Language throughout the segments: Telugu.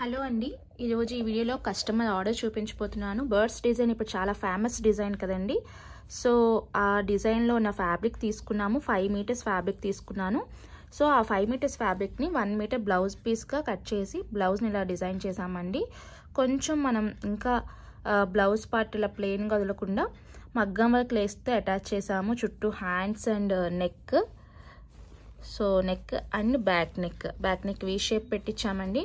హలో అండి ఈరోజు ఈ వీడియోలో కస్టమర్ ఆర్డర్ చూపించబోతున్నాను బర్డ్స్ డిజైన్ ఇప్పుడు చాలా ఫేమస్ డిజైన్ కదండి సో ఆ డిజైన్లో ఉన్న ఫ్యాబ్రిక్ తీసుకున్నాము ఫైవ్ మీటర్స్ ఫ్యాబ్రిక్ తీసుకున్నాను సో ఆ ఫైవ్ మీటర్స్ ఫ్యాబ్రిక్ని వన్ మీటర్ బ్లౌజ్ పీస్గా కట్ చేసి బ్లౌజ్ని ఇలా డిజైన్ చేసామండి కొంచెం మనం ఇంకా బ్లౌజ్ పార్ట్ ఇలా ప్లెయిన్గా వదలకుండా మగ్గం వర్క్ లేస్తే అటాచ్ చేసాము చుట్టూ hands and neck so neck and back neck back neck V shape పెట్టించామండి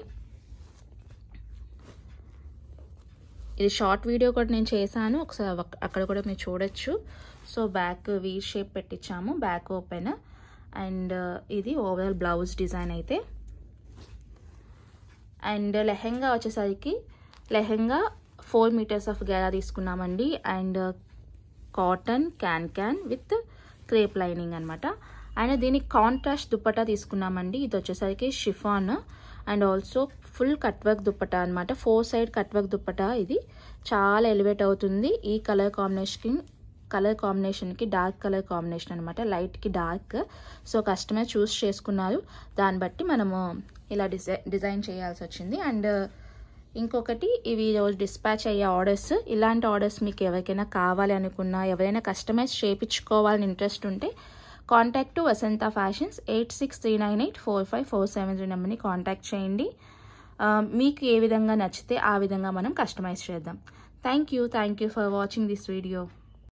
ఇది షార్ట్ వీడియో కూడా నేను చేశాను ఒకసారి అక్కడ కూడా మీరు చూడొచ్చు సో బ్యాక్ వీ షేప్ పెట్టించాము బ్యాక్ ఓపెన్ అండ్ ఇది ఓవరాల్ బ్లౌజ్ డిజైన్ అయితే అండ్ లెహెంగా వచ్చేసరికి లెహెంగా ఫోర్ మీటర్స్ ఆఫ్ గేరా తీసుకున్నామండి and cotton can can with crepe lining అనమాట అండ్ దీనికి కాంట్రాస్ట్ దుప్పటా తీసుకున్నామండి ఇది వచ్చేసరికి chiffon and also full cut work dupatta అనమాట four side cut work dupatta ఇది చాలా ఎలివేట్ అవుతుంది ఈ కలర్ కాంబినేషన్కి కలర్ కాంబినేషన్కి డార్క్ కలర్ కాంబినేషన్ అనమాట లైట్కి డార్క్ సో కస్టమర్ చూస్ చేసుకున్నారు దాన్ని బట్టి మనము ఇలా డిజై డిజైన్ చేయాల్సి వచ్చింది అండ్ ఇంకొకటి ఇవి ఈరోజు డిస్పాచ్ అయ్యే ఆర్డర్స్ ఇలాంటి ఆర్డర్స్ మీకు ఎవరికైనా కావాలి అనుకున్నా ఎవరైనా కస్టమైజ్ చేయించుకోవాలని ఇంట్రెస్ట్ ఉంటే contact to Vasantha fashions eight six three nine eight four five four seven three నెంబర్ని కాంటాక్ట్ చేయండి మీకు ఏ విధంగా నచ్చితే ఆ విధంగా మనం కస్టమైజ్ చేద్దాం thank you thank you for watching this video